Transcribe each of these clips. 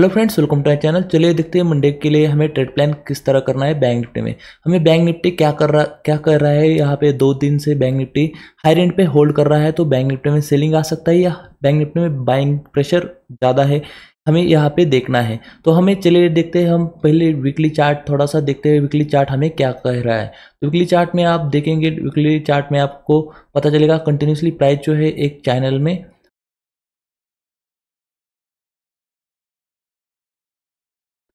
hello friends welcome to I channel चलिए देखते हैं मंडे के लिए हमें ट्रेड प्लान किस तरह करना है बैंक निफ्टी में हमें बैंक निफ्टी क्या कर रहा क्या कर रहा है यहाँ पे दो दिन से बैंक निफ्टी हाई रेंट पे होल्ड कर रहा है तो बैंक निफ्टी में सेलिंग आ सकता है या बैंक निफ्टी में बाइंग प्रेशर ज़्यादा है हमें यहाँ पे देखना है तो हमें चलिए देखते हैं हम पहले वीकली चार्ट थोड़ा सा देखते हैं वीकली चार्ट हमें क्या कह रहा है तो वीकली चार्ट में आप देखेंगे वीकली चार्ट में आपको पता चलेगा कंटिन्यूसली प्राइस जो है एक चैनल में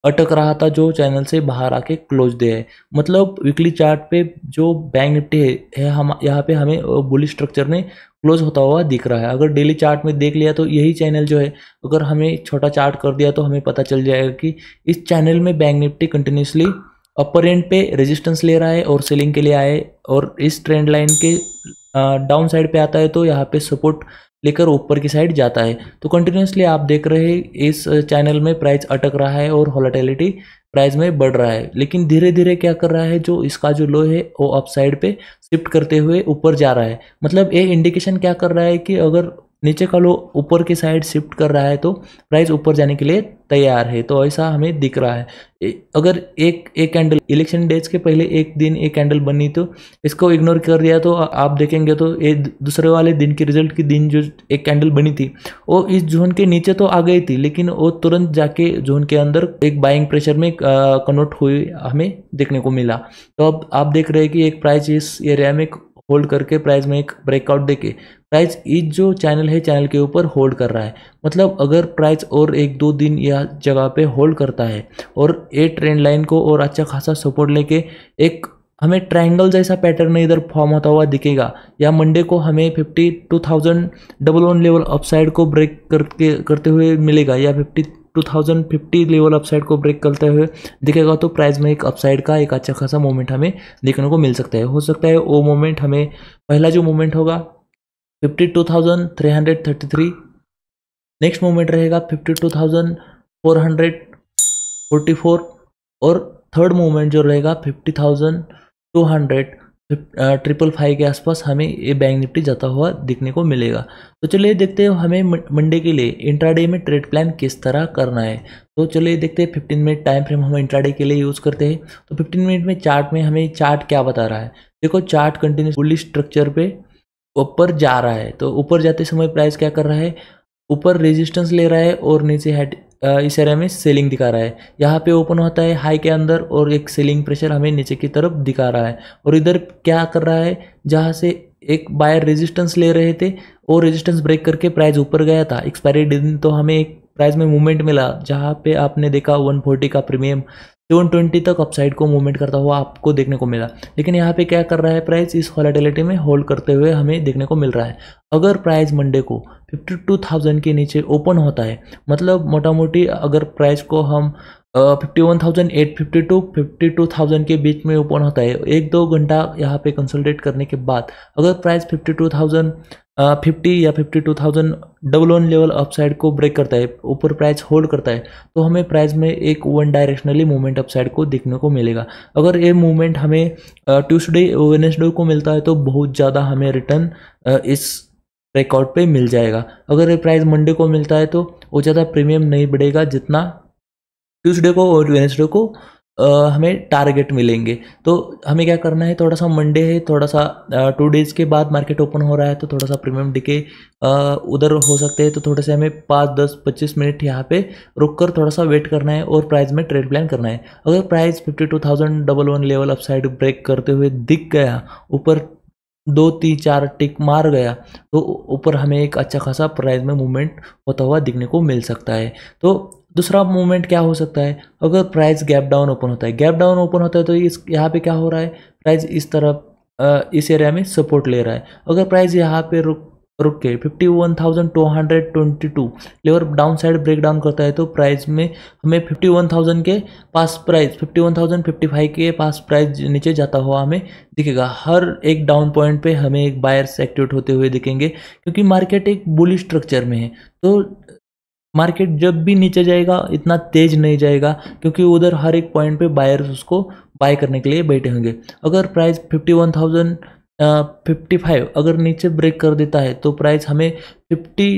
अटक रहा था जो चैनल से बाहर आके क्लोज दे है मतलब वीकली चार्ट पे जो बैंक निफ्टी है हम यहाँ पे हमें बुलिश स्ट्रक्चर में क्लोज होता हुआ दिख रहा है अगर डेली चार्ट में देख लिया तो यही चैनल जो है अगर हमें छोटा चार्ट कर दिया तो हमें पता चल जाएगा कि इस चैनल में bank Nifty continuously upper end पे रेजिस्टेंस ले रहा है और सेलिंग के लिए आए और इस ट्रेंड लाइन के डाउन साइड पर आता है तो यहाँ पर सपोर्ट लेकर ऊपर की साइड जाता है तो कंटिन्यूसली आप देख रहे इस चैनल में प्राइस अटक रहा है और होलाटेलिटी प्राइस में बढ़ रहा है लेकिन धीरे धीरे क्या कर रहा है जो इसका जो लो है वो अपसाइड साइड पे शिफ्ट करते हुए ऊपर जा रहा है मतलब ये इंडिकेशन क्या कर रहा है कि अगर नीचे का लो ऊपर की साइड शिफ्ट कर रहा है तो प्राइस ऊपर जाने के लिए तैयार है तो ऐसा हमें दिख रहा है अगर एक एक कैंडल इलेक्शन डेज के पहले एक दिन एक कैंडल बनी तो इसको इग्नोर कर दिया तो आप देखेंगे तो ये दूसरे वाले दिन के रिजल्ट के दिन जो एक कैंडल बनी थी वो इस जोन के नीचे तो आ गई थी लेकिन वो तुरंत जाके जोन के अंदर एक बाइंग प्रेशर में कन्वर्ट हुई हमें देखने को मिला तो अब आप देख रहे हैं कि एक प्राइस इस एरिया में होल्ड करके प्राइस में एक ब्रेकआउट देके प्राइस इस जो चैनल है चैनल के ऊपर होल्ड कर रहा है मतलब अगर प्राइस और एक दो दिन या जगह पे होल्ड करता है और ए ट्रेंड लाइन को और अच्छा खासा सपोर्ट लेके एक हमें ट्रायंगल जैसा पैटर्न इधर फॉर्म होता हुआ दिखेगा या मंडे को हमें fifty two thousand double one level upside को ब्रेक करके करते हुए मिलेगा या फिफ्टी 2050 लेवल अपसाइड को ब्रेक करते हुए दिखेगा तो प्राइस में एक अपसाइड का एक अच्छा खासा मोमेंट हमें देखने को मिल सकता है हो सकता है वो मोमेंट हमें पहला जो मोमेंट होगा fifty two thousand three hundred thirty three next moment रहेगा fifty two thousand four hundred forty four और थर्ड मोमेंट जो रहेगा fifty thousand two hundred triple five के आसपास हमें ये बैंक निफ्टी जाता हुआ दिखने को मिलेगा तो चलिए देखते हैं हमें मंडे के लिए इंट्राडे में ट्रेड प्लान किस तरह करना है तो चलिए देखते हैं फिफ्टीन मिनट टाइम फ्रेम हम इंट्राडे के लिए यूज़ करते हैं तो फिफ्टीन मिनट में चार्ट में हमें चार्ट क्या बता रहा है देखो चार्ट कंटिन्यू फुल्ली स्ट्रक्चर पर ऊपर जा रहा है तो ऊपर जाते समय प्राइस क्या कर रहा है ऊपर रेजिस्टेंस ले रहा है और नीचे हेड इस एरिया में सेलिंग दिखा रहा है यहाँ पे ओपन होता है हाई के अंदर और एक सेलिंग प्रेशर हमें नीचे की तरफ दिखा रहा है और इधर क्या कर रहा है जहाँ से एक बायर रेजिस्टेंस ले रहे थे और रेजिस्टेंस ब्रेक करके प्राइस ऊपर गया था एक्सपायरी दिन तो हमें एक प्राइस में मूवमेंट मिला जहाँ पे आपने देखा 140 का प्रीमियम सेवन ट्वेंटी तक अपसाइड को मूवमेंट करता हुआ आपको देखने को मिला लेकिन यहाँ पे क्या कर रहा है प्राइस इस वॉलेटिलिटी में होल्ड करते हुए हमें देखने को मिल रहा है अगर प्राइस मंडे को फिफ्टी टू थाउजेंड के नीचे ओपन होता है मतलब मोटा मोटी अगर प्राइस को हम fifty one thousand eight fifty to fifty two thousand के बीच में ओपन होता है एक दो घंटा यहाँ पे कंसल्टेट करने के बाद अगर price fifty two thousand fifty या fifty two thousand double one level upside को ब्रेक करता है ऊपर प्राइस होल्ड करता है तो हमें प्राइस में एक वन डायरेक्शनली मूवमेंट अपसाइड को देखने को मिलेगा अगर ये मूवमेंट हमें ट्यूसडे वेनेसडे को मिलता है तो बहुत ज़्यादा हमें रिटर्न इस रिकॉर्ड पे मिल जाएगा अगर ये प्राइस मंडे को मिलता है तो वो ज़्यादा प्रीमियम नहीं बढ़ेगा जितना ट्यूसडे को और वेनेसडे को हमें टारगेट मिलेंगे तो हमें क्या करना है थोड़ा सा मंडे है थोड़ा सा टू डेज़ के बाद मार्केट ओपन हो रहा है तो थोड़ा सा प्रीमियम डिके उधर हो सकते हैं तो थोड़े से हमें पाँच दस पच्चीस मिनट यहाँ पे रुक कर थोड़ा सा वेट करना है और प्राइस में ट्रेड प्लान करना है अगर price fifty two thousand double one level upside break करते हुए दिख गया ऊपर दो तीन चार टिक मार गया तो ऊपर हमें एक अच्छा खासा प्राइस में मूवमेंट होता हुआ दिखने को मिल सकता है तो दूसरा मूवमेंट क्या हो सकता है अगर प्राइस गैप डाउन ओपन होता है गैप डाउन ओपन होता है तो इस यहाँ पे क्या हो रहा है प्राइस इस तरफ इस एरिया में सपोर्ट ले रहा है अगर प्राइस यहाँ पे रुक रुक के fifty one thousand two hundred twenty two level downside break down करता है तो प्राइस में हमें फिफ्टी वन थाउजेंड के पास price fifty one thousand fifty five के पास प्राइस नीचे जाता हुआ हमें दिखेगा हर एक डाउन पॉइंट पे हमें एक बायर्स एक्टिवेट होते हुए दिखेंगे क्योंकि मार्केट एक बुली स्ट्रक्चर में है तो मार्केट जब भी नीचे जाएगा इतना तेज नहीं जाएगा क्योंकि उधर हर एक पॉइंट पे बायर्स उसको बाय करने के लिए बैठे होंगे अगर price fifty one thousand fifty five अगर नीचे ब्रेक कर देता है तो प्राइस हमें fifty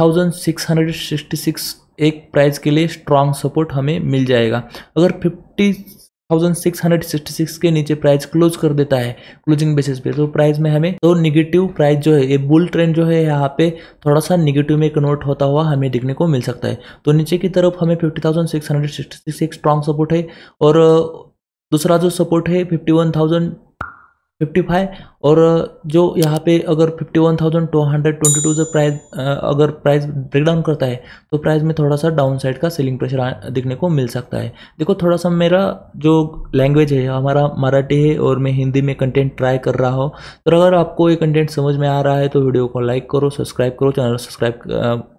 thousand six hundred sixty six एक प्राइस के लिए स्ट्रांग सपोर्ट हमें मिल जाएगा अगर fifty thousand six hundred sixty six के नीचे प्राइस क्लोज कर देता है क्लोजिंग बेसिस पे तो प्राइस में हमें तो निगेटिव प्राइस जो है ये बुल ट्रेंड जो है यहाँ पे थोड़ा सा निगेटिव में कन्वर्ट होता हुआ हमें देखने को मिल सकता है तो नीचे की तरफ हमें fifty thousand six hundred sixty six एक स्ट्रांग सपोर्ट है और दूसरा जो सपोर्ट है फिफ्टी वन थाउजेंड 55 और जो यहाँ पे अगर 51,222 जो प्राइस अगर प्राइस ब्रेकडाउन करता है तो प्राइस में थोड़ा सा डाउन साइड का सेलिंग प्रेशर देखने को मिल सकता है देखो थोड़ा सा मेरा जो लैंग्वेज है हमारा मराठी है और मैं हिंदी में कंटेंट ट्राई कर रहा हूँ तो अगर आपको ये कंटेंट समझ में आ रहा है तो वीडियो को लाइक करो सब्सक्राइब करो चैनल सब्सक्राइब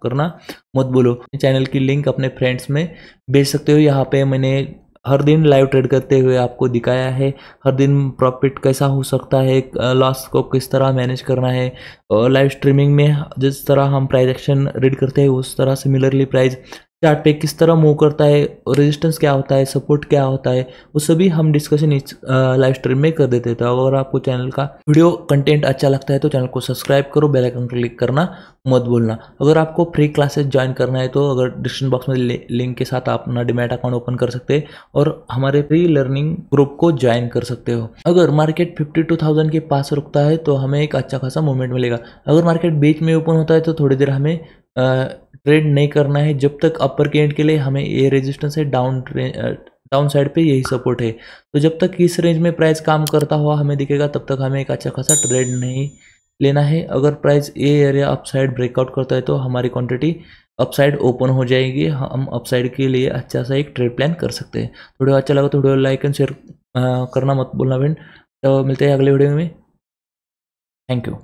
करना मत बोलो चैनल की लिंक अपने फ्रेंड्स में भेज सकते हो यहाँ पर मैंने हर दिन लाइव ट्रेड करते हुए आपको दिखाया है हर दिन प्रॉफिट कैसा हो सकता है लॉस को किस तरह मैनेज करना है लाइव स्ट्रीमिंग में जिस तरह हम प्राइज एक्शन रीड करते हैं उस तरह सिमिलरली प्राइज चार्ट पे किस तरह मूव करता है रेजिस्टेंस क्या होता है सपोर्ट क्या होता है वो सभी हम डिस्कशन इस लाइव स्ट्रीम में कर देते तो अगर आपको चैनल का वीडियो कंटेंट अच्छा लगता है तो चैनल को सब्सक्राइब करो बेल आइकन क्लिक करना मत भूलना अगर आपको फ्री क्लासेस ज्वाइन करना है तो अगर डिस्क्रिप्शन बॉक्स में लिंक के साथ आप अपना डिमेट अकाउंट ओपन कर सकते हैं और हमारे फ्री लर्निंग ग्रुप को ज्वाइन कर सकते हो अगर मार्केट फिफ्टी टू थाउजेंड के पास रुकता है तो हमें एक अच्छा खासा मूवमेंट मिलेगा अगर मार्केट बीच में ओपन होता है तो थोड़ी देर हमें ट्रेड नहीं करना है जब तक अपर कैंड के लिए हमें ये रेजिस्टेंस है डाउन डाउन साइड पे यही सपोर्ट है तो जब तक इस रेंज में प्राइस काम करता हुआ हमें दिखेगा तब तक हमें एक अच्छा खासा ट्रेड नहीं लेना है अगर प्राइस ये एरिया अपसाइड ब्रेकआउट करता है तो हमारी क्वांटिटी अपसाइड ओपन हो जाएगी हम अपसाइड के लिए अच्छा सा एक ट्रेड प्लान कर सकते हैं वीडियो अच्छा लगा तो वीडियो लाइक एंड शेयर करना मत बोलना फ्रेंड तो मिलते हैं अगले वीडियो में थैंक यू